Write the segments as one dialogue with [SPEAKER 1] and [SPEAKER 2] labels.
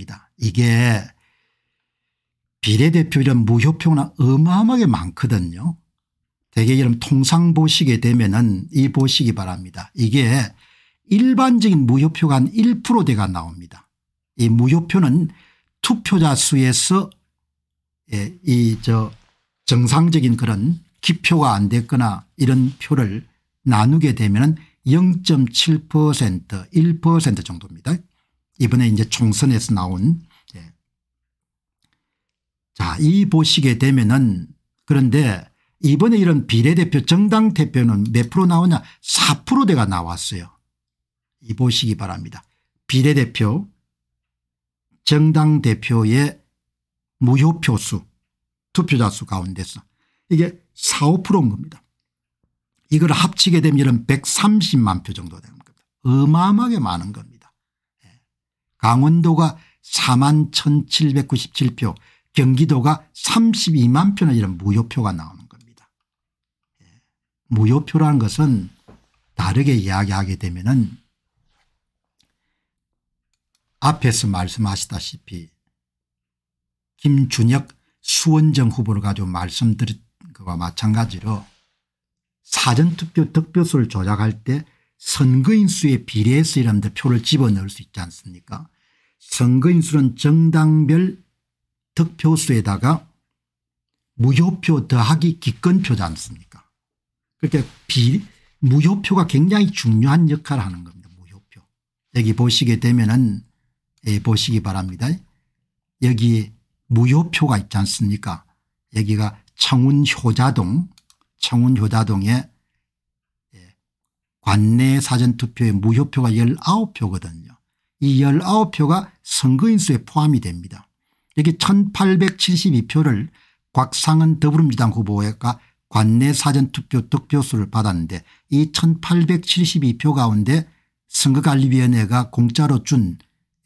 [SPEAKER 1] 겁니다. 이게 비례대표 이런 무효표나 어마어마하게 많거든요. 대개 이런 통상 보시게 되면은 이 보시기 바랍니다. 이게 일반적인 무효표가 한 1%대가 나옵니다. 이 무효표는 투표자 수에서 예, 이저 정상적인 그런 기표가 안 됐거나 이런 표를 나누게 되면 0.7% 1% 정도입니다. 이번에 이제 총선에서 나온 예. 자이 보시게 되면은 그런데 이번에 이런 비례대표 정당 대표는 몇 프로 나오냐 4%대가 나왔어요. 이 보시기 바랍니다. 비례대표 정당 대표의 무효표수 투표자 수 가운데서 이게 4 5%인 겁니다. 이걸 합치게 되면 이런 130만 표 정도 되는 겁니다. 어마어마하게 많은 겁니다. 강원도가 4만 1797표 경기도가 32만 표나 이런 무효표가 나오는 겁니다. 예. 무효표라는 것은 다르게 이야기하게 되면 은 앞에서 말씀하시다시피 김준혁 수원정 후보를 가지고 말씀드린 것과 마찬가지로 사전투표 득표수를 조작할 때 선거인 수에 비례해서 이랍니다. 표를 집어넣을 수 있지 않습니까 선거인 수는 정당별 득표수에다가 무효표 더하기 기권표지 않습니까 그러니 비, 무효표가 굉장히 중요한 역할을 하는 겁니다. 무효표. 여기 보시게 되면은 예, 보시기 바랍니다. 여기 무효표가 있지 않습니까 여기가 청운효자동 청운효자동에 관내 사전투표에 무효표가 19표거든요. 이 19표가 선거인수에 포함이 됩니다. 여기 1872표를 곽상은 더불어민주당 후보가 관내 사전투표 득표수를 받았는데 이 1872표 가운데 선거관리위원회가 공짜로 준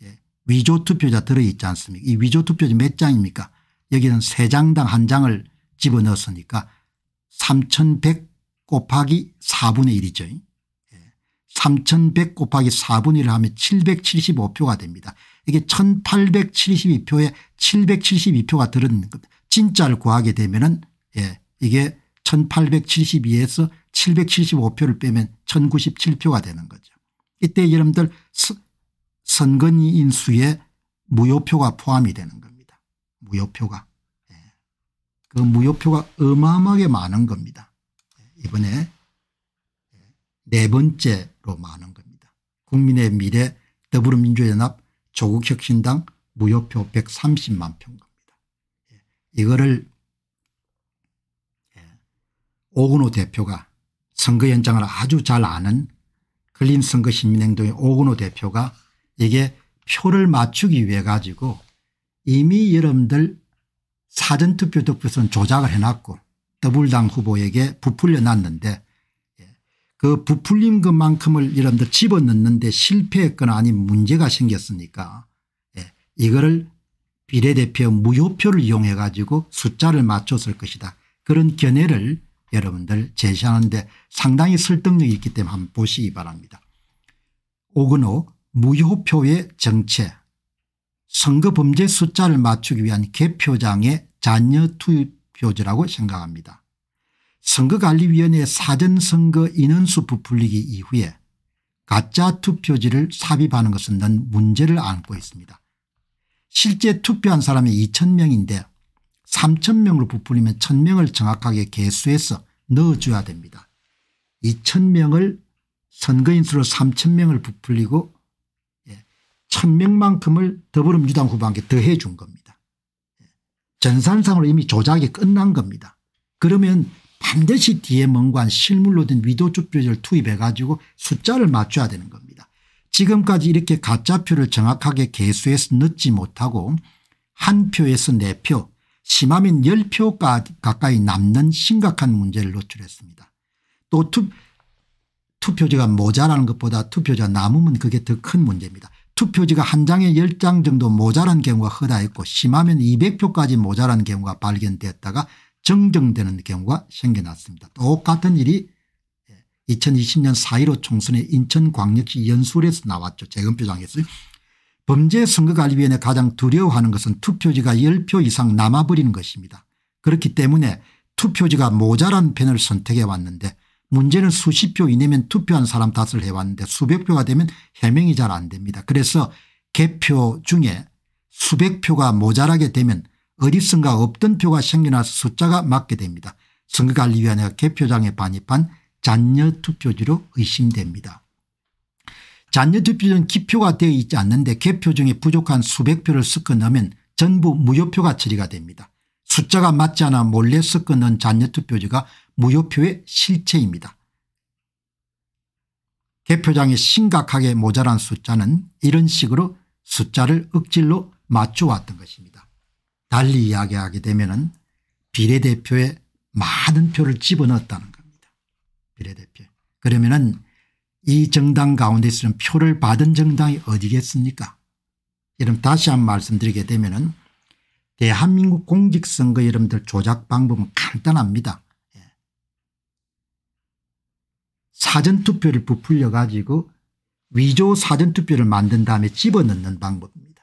[SPEAKER 1] 예, 위조투표자 들어있지 않습니까 이 위조투표자 몇 장입니까 여기는 3장당 1장을 집어넣었으니까 3100 곱하기 4분의 1이죠. 3100 곱하기 4분의 1을 하면 775표가 됩니다. 이게 1872표에 772표가 들은 진짜를 구하게 되면은 예, 이게 1872에서 775표를 빼면 1097표가 되는 거죠. 이때 여러분들 선거인 수에 무효표가 포함이 되는 겁니다. 무효표가. 예. 그 무효표가 어마어마하게 많은 겁니다. 예, 이번에 네 번째로 많은 겁니다. 국민의 미래 더불어민주연합 조국혁신당 무효표 130만 표 겁니다. 예, 이거를 예, 오근호 대표가 선거 현장을 아주 잘 아는 걸림 선거 시민행동의 오근호 대표가 이게 표를 맞추기 위해 가지고 이미 여러분들 사전투표 득표선 조작을 해놨고 더불당 후보에게 부풀려 놨는데 그 부풀린 것만큼을 여러분들 집어넣는데 실패했거나 아니면 문제가 생겼으니까 예. 이거를 비례대표 무효표를 이용해 가지고 숫자를 맞췄을 것이다. 그런 견해를 여러분들 제시하는데 상당히 설득력이 있기 때문에 한번 보시기 바랍니다. 오근호 무효표의 정체 선거 범죄 숫자를 맞추기 위한 개표장의 잔여 투표제라고 생각합니다. 선거관리위원회 사전선거 인원수 부풀리기 이후에 가짜 투표지를 삽입하는 것은 난 문제를 안고 있습니다. 실제 투표한 사람이 2,000명인데 3,000명으로 부풀리면 1,000명을 정확하게 개수해서 넣어줘야 됩니다. 2,000명을 선거인수로 3,000명을 부풀리고 1,000명만큼을 예, 더불어민주당 후보한테 더해 준 겁니다. 예, 전산상으로 이미 조작이 끝난 겁니다. 그러면 반드시 뒤에 뭔가 실물로 된 위도주표를 투입해 가지고 숫자를 맞춰야 되는 겁니다. 지금까지 이렇게 가짜표를 정확하게 개수에서 넣지 못하고 한 표에서 4표 심하면 10표 가까이 남는 심각한 문제를 노출했습니다. 또 투, 투표지가 모자라는 것보다 투표자 남으면 그게 더 큰 문제입니다. 투표지가 한 장에 10장 정도 모자란 경우가 허다했고 심하면 200표까지 모자란 경우가 발견됐다가 정정되는 경우가 생겨났습니다. 똑같은 일이 2020년 4.15 총선에 인천광역시 연수에서 나왔죠. 재검표장에서 요 범죄선거관리위원회 가장 두려워하는 것은 투표지가 10표 이상 남아버리는 것입니다. 그렇기 때문에 투표지가 모자란 편을 선택해 왔는데 문제는 수십 표 이내면 투표한 사람 탓을 해왔는데 수백 표가 되면 해명이 잘 안 됩니다. 그래서 개표 중에 수백 표가 모자라게 되면 어디선가 없던 표가 생겨나서 숫자가 맞게 됩니다. 선거관리위원회가 개표장에 반입한 잔여투표지로 의심됩니다. 잔여투표지는 기표가 되어 있지 않는데 개표 중에 부족한 수백 표를 섞어 넣으면 전부 무효표가 처리가 됩니다. 숫자가 맞지 않아 몰래 섞어 넣은 잔여투표지가 무효표의 실체입니다. 개표장이 심각하게 모자란 숫자는 이런 식으로 숫자를 억질로 맞춰왔던 것입니다. 달리 이야기하게 되면은 비례대표에 많은 표를 집어넣었다는 겁니다. 비례대표. 그러면은 이 정당 가운데 있는 표를 받은 정당이 어디겠습니까? 여러분 다시 한 번 말씀드리게 되면은 대한민국 공직선거 여러분들 조작 방법은 간단합니다. 예. 사전투표를 부풀려 가지고 위조 사전투표를 만든 다음에 집어넣는 방법입니다.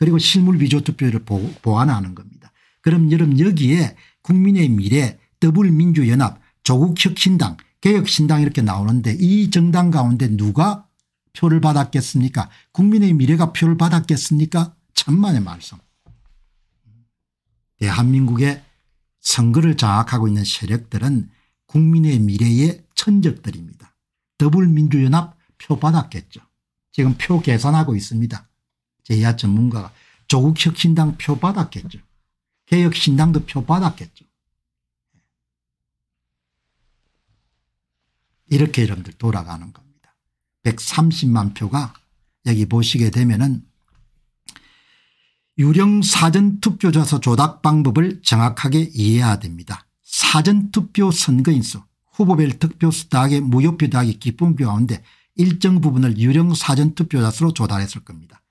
[SPEAKER 1] 그리고 실물 위조 투표를 보, 완하는 겁니다. 그럼 여러분 여기에 국민의 미래 더불민주연합 조국혁신당 개혁신당 이렇게 나오는데 이 정당 가운데 누가 표를 받았겠습니까 국민의 미래가 표를 받았겠습니까 천만의 말씀 대한민국의 선거를 장악하고 있는 세력들은 국민의 미래의 천적들입니다. 더불민주연합 표 받았겠죠. 지금 표 계산하고 있습니다. 제야 전문가가 조국 혁신당 표 받았겠죠. 개혁신당도 표 받았겠죠. 이렇게 여러분들 돌아가는 겁니다. 130만 표가 여기 보시게 되면은 유령 사전투표조사 조작 방법을 정확하게 이해해야 됩니다. 사전투표 선거인수 후보별 득표수 더하기 무효표 더하기 기쁨표 가운데 일정 부분을 유령 사전투표자수로 조달했을 겁니다.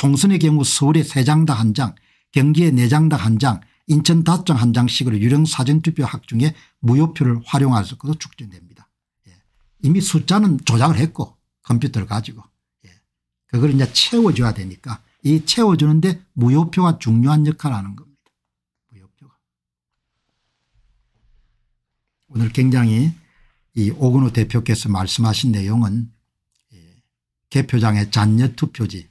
[SPEAKER 1] 총선의 경우 서울에 3장당 1장 경기에 4장당 1장 인천 5장 1장씩으로 유령 사전투표 학 중에 무효표를 활용할 수있고 축진됩니다. 예. 이미 숫자는 조작을 했고 컴퓨터를 가지고 예. 그걸 이제 채워줘야 되니까 이 채워주는데 무효표가 중요한 역할을 하는 겁니다. 무효표가. 오늘 굉장히 이 오근호 대표께서 말씀하신 내용은 예, 개표장의 잔여 투표지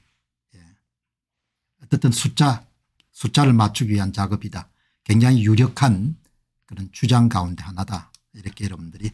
[SPEAKER 1] 어쨌든 숫자 숫자를 맞추기 위한 작업이다. 굉장히 유력한 그런 주장 가운데 하나다. 이렇게 여러분들이